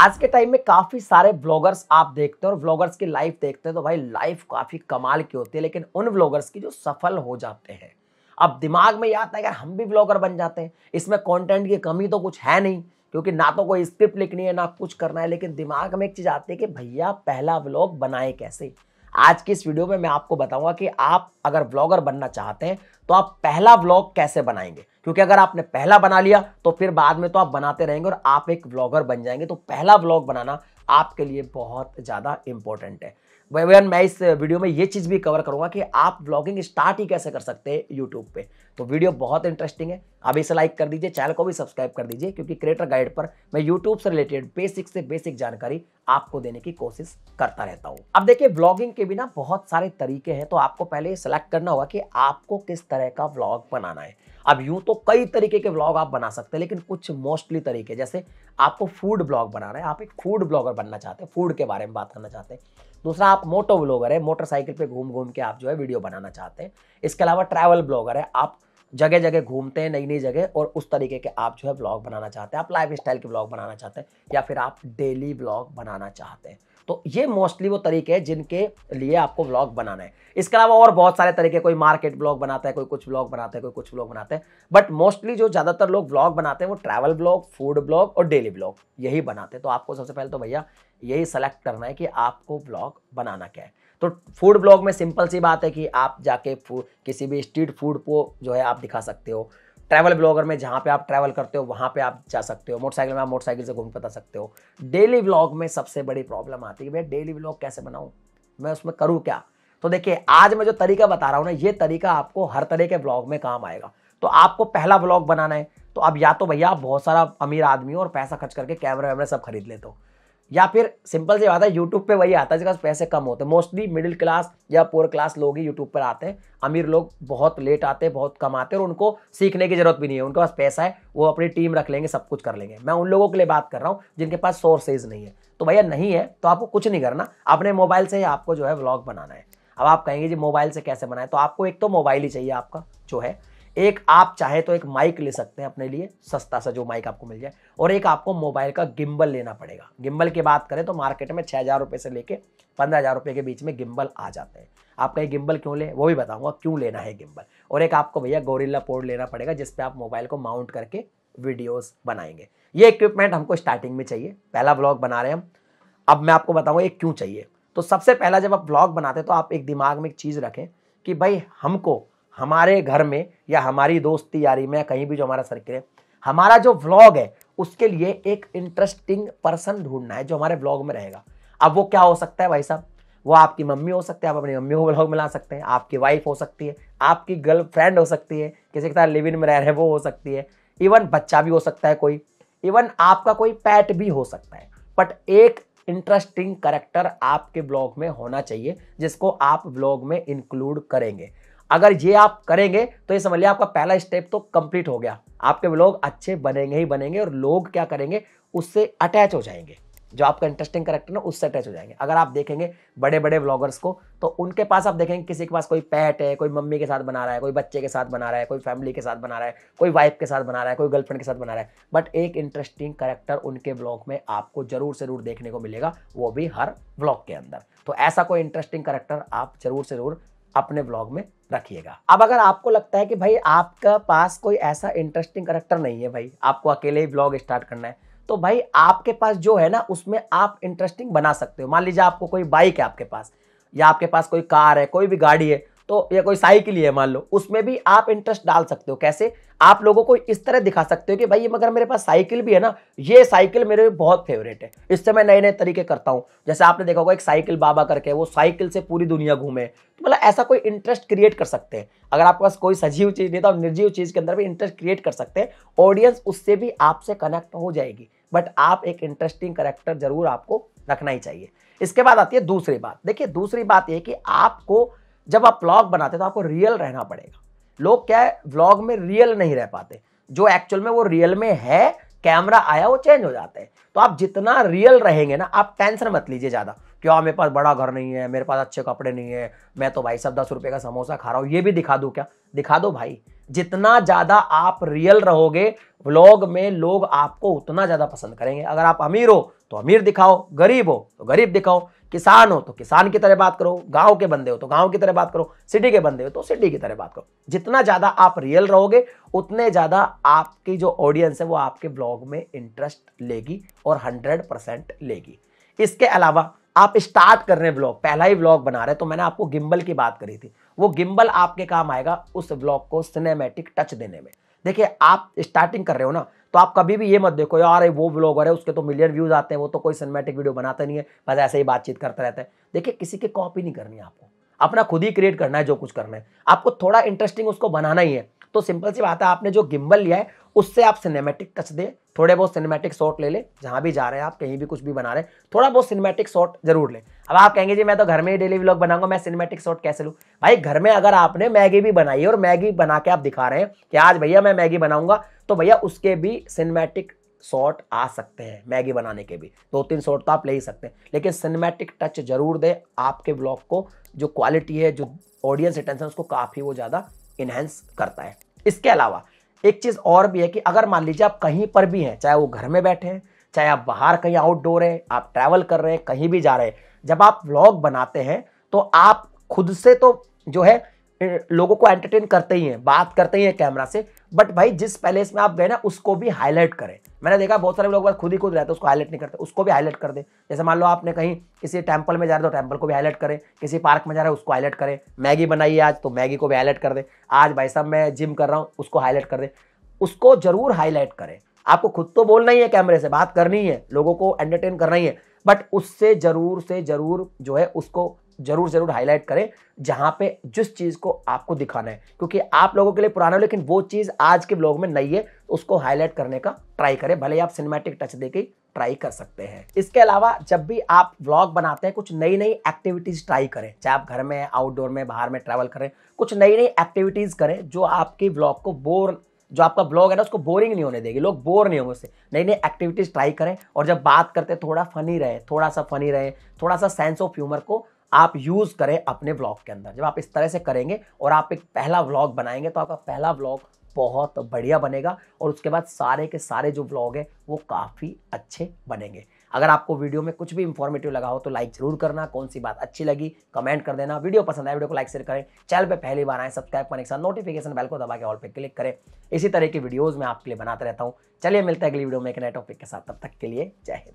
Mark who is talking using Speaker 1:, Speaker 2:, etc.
Speaker 1: आज के टाइम में काफ़ी सारे ब्लॉगर्स आप देखते हो और ब्लॉगर्स की लाइफ देखते हो तो भाई लाइफ काफ़ी कमाल की होती है लेकिन उन ब्लॉगर्स की जो सफल हो जाते हैं अब दिमाग में याद आता है अगर हम भी ब्लॉगर बन जाते हैं इसमें कंटेंट की कमी तो कुछ है नहीं क्योंकि ना तो कोई स्क्रिप्ट लिखनी है ना कुछ करना है लेकिन दिमाग में एक चीज़ आती है कि भैया पहला ब्लॉग बनाए कैसे आज की इस वीडियो में मैं आपको बताऊंगा कि आप अगर ब्लॉगर बनना चाहते हैं तो आप पहला ब्लॉग कैसे बनाएंगे क्योंकि अगर आपने पहला बना लिया तो फिर बाद में तो आप बनाते रहेंगे और आप एक ब्लॉगर बन जाएंगे तो पहला ब्लॉग बनाना आपके लिए बहुत ज़्यादा इंपॉर्टेंट है वैन मैं इस वीडियो में ये चीज़ भी कवर करूँगा कि आप ब्लॉगिंग स्टार्ट ही कैसे कर सकते हैं यूट्यूब पे तो वीडियो बहुत इंटरेस्टिंग है आप इसे लाइक कर दीजिए चैनल को भी सब्सक्राइब कर दीजिए क्योंकि क्रिएटर गाइड पर मैं यूट्यूब से रिलेटेड बेसिक से बेसिक जानकारी आपको देने की कोशिश करता रहता हूँ अब देखिए ब्लॉगिंग के बिना बहुत सारे तरीके हैं तो आपको पहले सेलेक्ट करना होगा कि आपको किस तरह का ब्लॉग बनाना है अब यूं तो कई तरीके के ब्लॉग आप बना सकते हैं लेकिन कुछ मोस्टली तरीके जैसे आपको फूड ब्लॉग बनाना है आप एक फूड ब्लॉगर बनना चाहते हैं फूड के बारे में बात करना चाहते हैं दूसरा आप मोटो ब्लॉगर है मोटरसाइकिल पर घूम घूम के आप जो है वीडियो बनाना चाहते हैं इसके अलावा ट्रैवल ब्लॉगर है आप जगह जगह घूमते हैं नई नई जगह और उस तरीके के आप जो है ब्लॉग बनाना चाहते हैं आप लाइफ स्टाइल के ब्लॉग बनाना चाहते हैं या फिर आप डेली ब्लॉग बनाना चाहते हैं तो ये मोस्टली वो तरीके हैं जिनके लिए आपको ब्लॉग बनाना है इसके अलावा और बहुत सारे तरीके कोई मार्केट ब्लॉग बनाता है कोई कुछ ब्लॉग बनाता है कोई कुछ ब्लॉग बनाते हैं बट मोस्टली जो ज़्यादातर लोग ब्लॉग बनाते हैं वो ट्रैवल ब्लॉग फूड ब्लॉग और डेली ब्लॉग यही बनाते हैं तो आपको सबसे पहले तो भैया यही सेलेक्ट करना है कि आपको ब्लॉग बनाना क्या है तो फूड ब्लॉग में सिंपल सी बात है कि आप जाके किसी भी स्ट्रीट फूड को जो है आप दिखा सकते हो ट्रैवल ब्लॉगर में जहाँ पे आप ट्रैवल करते हो वहाँ पे आप जा सकते हो मोटरसाइकिल में आप मोटरसाइकिल से घूम बता सकते हो डेली ब्लॉग में सबसे बड़ी प्रॉब्लम आती है भैया डेली ब्लॉग कैसे बनाऊँ मैं उसमें करूँ क्या तो देखिए आज मैं जो तरीका बता रहा हूँ ना ये तरीका आपको हर तरह के ब्लॉग में काम आएगा तो आपको पहला ब्लॉग बनाना है तो अब या तो भैया आप बहुत सारा अमीर आदमी हो और पैसा खर्च करके कैमरे वैमरे सब खरीद लेते हो या फिर सिंपल से बात है यूट्यूब पे वही आता है जिसका पैसे कम होते हैं मोस्टली मिडिल क्लास या पुअर क्लास लोग ही यूट्यूब पर आते हैं अमीर लोग बहुत लेट आते हैं बहुत कम आते हैं और उनको सीखने की जरूरत भी नहीं है उनके पास पैसा है वो अपनी टीम रख लेंगे सब कुछ कर लेंगे मैं उन लोगों के लिए बात कर रहा हूँ जिनके पास सोर्सेज नहीं है तो भैया नहीं है तो आपको कुछ नहीं करना अपने मोबाइल से ही आपको जो है व्लॉग बनाना है अब आप कहेंगे जी मोबाइल से कैसे बनाए तो आपको एक तो मोबाइल ही चाहिए आपका जो है एक आप चाहे तो एक माइक ले सकते हैं अपने लिए सस्ता सा जो माइक आपको मिल जाए और एक आपको मोबाइल का गिम्बल लेना पड़ेगा गिम्बल की बात करें तो मार्केट में छः हज़ार रुपये से लेके पंद्रह हज़ार रुपये के बीच में गिम्बल आ जाते हैं आप कहीं गिम्बल क्यों ले वो भी बताऊंगा क्यों लेना है गिम्बल और एक आपको भैया गोरिल्ला पोर्ड लेना पड़ेगा जिस आप मोबाइल को माउंट करके वीडियोस बनाएंगे ये इक्विपमेंट हमको स्टार्टिंग में चाहिए पहला ब्लॉग बना रहे हैं हम अब मैं आपको बताऊंगा ये क्यों चाहिए तो सबसे पहला जब आप ब्लॉग बनाते हैं तो आप एक दिमाग में एक चीज़ रखें कि भाई हमको हमारे घर में या हमारी दोस्ती यारी में कहीं भी जो हमारा सर्किल है हमारा जो व्लॉग है उसके लिए एक इंटरेस्टिंग पर्सन ढूंढना है जो हमारे व्लॉग में रहेगा अब वो क्या हो सकता है भाई साहब वो आपकी मम्मी हो सकती है आप अपनी मम्मी को व्लॉग में ला सकते हैं आपकी वाइफ हो सकती है आपकी गर्लफ्रेंड हो सकती है किसी के साथ लिव इन में रह रहे वो हो सकती है इवन बच्चा भी हो सकता है कोई इवन आपका कोई पैट भी हो सकता है बट एक इंटरेस्टिंग करेक्टर आपके ब्लॉग में होना चाहिए जिसको आप ब्लॉग में इंक्लूड करेंगे अगर ये आप करेंगे तो ये समझ लिया आपका पहला स्टेप तो कंप्लीट हो गया आपके ब्लॉग अच्छे बनेंगे ही बनेंगे और लोग क्या करेंगे उससे अटैच हो जाएंगे जो आपका इंटरेस्टिंग करेक्टर ना उससे अटैच हो जाएंगे अगर आप देखेंगे बड़े बड़े ब्लॉगर्स को तो उनके पास आप देखेंगे किसी के पास कोई पैट है कोई मम्मी के साथ बना रहा है कोई बच्चे के साथ बना रहा है कोई फैमिली के साथ बना रहा है कोई वाइफ के साथ बना रहा है कोई गर्लफ्रेंड के साथ बना रहा है बट एक इंटरेस्टिंग करेक्टर उनके ब्लॉग में आपको जरूर जरूर देखने को मिलेगा वो भी हर ब्लॉग के अंदर तो ऐसा कोई इंटरेस्टिंग करेक्टर आप जरूर से जरूर अपने ब्लॉग में रखिएगा अब अगर आपको लगता है कि भाई आपका पास कोई ऐसा इंटरेस्टिंग करेक्टर नहीं है भाई आपको अकेले ही ब्लॉग स्टार्ट करना है तो भाई आपके पास जो है ना उसमें आप इंटरेस्टिंग बना सकते हो मान लीजिए आपको कोई बाइक है आपके पास या आपके पास कोई कार है कोई भी गाड़ी है तो या कोई साइकिल है मान लो उसमें भी आप इंटरेस्ट डाल सकते हो कैसे आप लोगों को इस तरह दिखा सकते हो कि भाई मगर मेरे पास साइकिल भी है ना ये साइकिल मेरे बहुत फेवरेट है इससे मैं नए नए तरीके करता हूँ जैसे आपने देखा होगा एक साइकिल बाबा करके वो साइकिल से पूरी दुनिया घूमे तो मतलब ऐसा कोई इंटरेस्ट क्रिएट कर सकते हैं अगर आपके पास कोई सजीव चीज़ नहीं तो आप निर्जीव चीज़ के अंदर भी इंटरेस्ट क्रिएट कर सकते हैं ऑडियंस उससे भी आपसे कनेक्ट हो जाएगी बट आप एक इंटरेस्टिंग करेक्टर जरूर आपको रखना ही चाहिए इसके बाद आती है दूसरी बात देखिए दूसरी बात यह कि आपको जब आप ब्लॉग बनाते तो आपको रियल रहना पड़ेगा लोग क्या है ब्लॉग में रियल नहीं रह पाते जो एक्चुअल में वो रियल में है कैमरा आया वो चेंज हो जाता है तो आप जितना रियल रहेंगे ना आप टेंशन मत लीजिए ज़्यादा क्यों हाँ, मेरे पास बड़ा घर नहीं है मेरे पास अच्छे कपड़े नहीं है मैं तो भाई सब दस रुपये का समोसा खा रहा हूँ ये भी दिखा दूँ क्या दिखा दो भाई जितना ज़्यादा आप रियल रहोगे व्लॉग में लोग आपको उतना ज़्यादा पसंद करेंगे अगर आप अमीर हो तो अमीर दिखाओ गरीब हो तो गरीब दिखाओ किसान हो तो किसान की तरह बात करो गांव के बंदे हो तो गांव की तरह बात करो सिटी के बंदे हो तो सिटी की तरह बात करो जितना ज़्यादा आप रियल रहोगे उतने ज़्यादा आपकी जो ऑडियंस है वो आपके ब्लॉग में इंटरेस्ट लेगी और हंड्रेड परसेंट लेगी इसके अलावा आप स्टार्ट कर रहे हैं ब्लॉग पहला ही ब्लॉग बना रहे तो मैंने आपको गिम्बल की बात करी थी वो गिम्बल आपके काम आएगा उस ब्लॉग को सिनेमेटिक टच देने में देखिए आप स्टार्टिंग कर रहे हो ना तो आप कभी भी ये मत देखो यार वो ब्लॉगर है उसके तो मिलियन व्यूज आते हैं वो तो कोई सिनेमेटिक वीडियो बनाते नहीं है बस ऐसे ही बातचीत करते रहते हैं देखिए किसी की कॉपी नहीं करनी आपको अपना खुद ही क्रिएट करना है जो कुछ करना है आपको थोड़ा इंटरेस्टिंग उसको बनाना ही है तो सिंपल सी बात है आपने जो गिम्बल लिया है उससे आप सिनेमेटिक टच दें थोड़े बहुत सिनेमेटिक शॉट ले लें जहाँ भी जा रहे हैं आप कहीं भी कुछ भी बना रहे हैं थोड़ा बहुत सिनेमेटिक शॉट जरूर लें अब आप कहेंगे जी मैं तो घर में ही डेली व्लॉग बनाऊंगा मैं सिनेमेटिक शॉट कैसे लूँ भाई घर में अगर आपने मैगी भी बनाई और मैगी बना के आप दिखा रहे हैं कि आज भैया मैं मैगी बनाऊंगा तो भैया उसके भी सिनेमेटिक शॉट आ सकते हैं मैगी बनाने के भी दो तीन शॉट तो आप ले ही सकते हैं लेकिन सिनेमेटिक टच जरूर दे आपके ब्लॉग को जो क्वालिटी है जो ऑडियंस अटेंशन उसको काफ़ी वो ज़्यादा इनहेंस करता है इसके अलावा एक चीज़ और भी है कि अगर मान लीजिए आप कहीं पर भी हैं चाहे वो घर में बैठे हैं चाहे आप बाहर कहीं आउटडोर हैं आप ट्रैवल कर रहे हैं कहीं भी जा रहे हैं जब आप व्लॉग बनाते हैं तो आप खुद से तो जो है लोगों को एंटरटेन करते ही हैं बात करते ही हैं कैमरा से बट भाई जिस पैलेस में आप गए ना उसको भी हाईलाइट करें मैंने देखा बहुत सारे लोग खुद ही खुद रहते हैं उसको हाईलाइट नहीं करते उसको भी हाईलाइट कर दे जैसे मान लो आपने कहीं किसी टेम्पल में जा रहे हो तो टेम्पल को भी हाईलाइट करें किसी पार्क में जा रहे हो उसको हाईलाइट करें मैगी बनाई आज तो मैगी को भी हाईलाइट कर दे आज भाई साहब मैं जिम कर रहा हूँ उसको हाईलाइट कर दे उसको जरूर हाईलाइट करें आपको खुद तो बोलना ही है कैमरे से बात करनी है लोगों को एंटरटेन करना ही है बट उससे जरूर से जरूर जो है उसको जरूर जरूर हाईलाइट करें जहां पे जिस चीज को आपको दिखाना है क्योंकि आप लोगों के लिए पुराना लेकिन वो चीज आज के ब्लॉग में नहीं है तो उसको हाईलाइट करने का ट्राई करें भले ही आप सिनेमैटिक टच देके ट्राई कर सकते हैं इसके अलावा जब भी आप व्लॉग बनाते हैं कुछ नई नई एक्टिविटीज ट्राई करें चाहे आप घर में आउटडोर में बाहर में ट्रैवल करें कुछ नई नई एक्टिविटीज करें जो आपके व्लॉग को बोर जो आपका ब्लॉग है ना उसको बोरिंग नहीं होने देगी लोग बोर नहीं होंगे उससे नई नई एक्टिविटीज़ ट्राई करें और जब बात करते थोड़ा फनी रहे थोड़ा सा फनी रहे थोड़ा सा सेंस ऑफ ह्यूमर को आप यूज़ करें अपने ब्लॉग के अंदर जब आप इस तरह से करेंगे और आप एक पहला ब्लॉग बनाएंगे तो आपका पहला ब्लॉग बहुत बढ़िया बनेगा और उसके बाद सारे के सारे जो ब्लॉग है वो काफ़ी अच्छे बनेंगे अगर आपको वीडियो में कुछ भी इंफॉर्मेटिव लगा हो तो लाइक जरूर करना कौन सी बात अच्छी लगी कमेंट कर देना वीडियो पसंद आए वीडियो को लाइक शेयर करें चैनल पे पहली बार आए सब्सक्राइब करने के साथ नोटिफिकेशन बेल को दबा के ऑल पे क्लिक करें इसी तरह की वीडियोज़ मैं आपके लिए बनाते रहता हूँ चलिए मिलते है अगली वीडियो में एक नए टॉपिक के साथ तब तक के लिए जय हिंद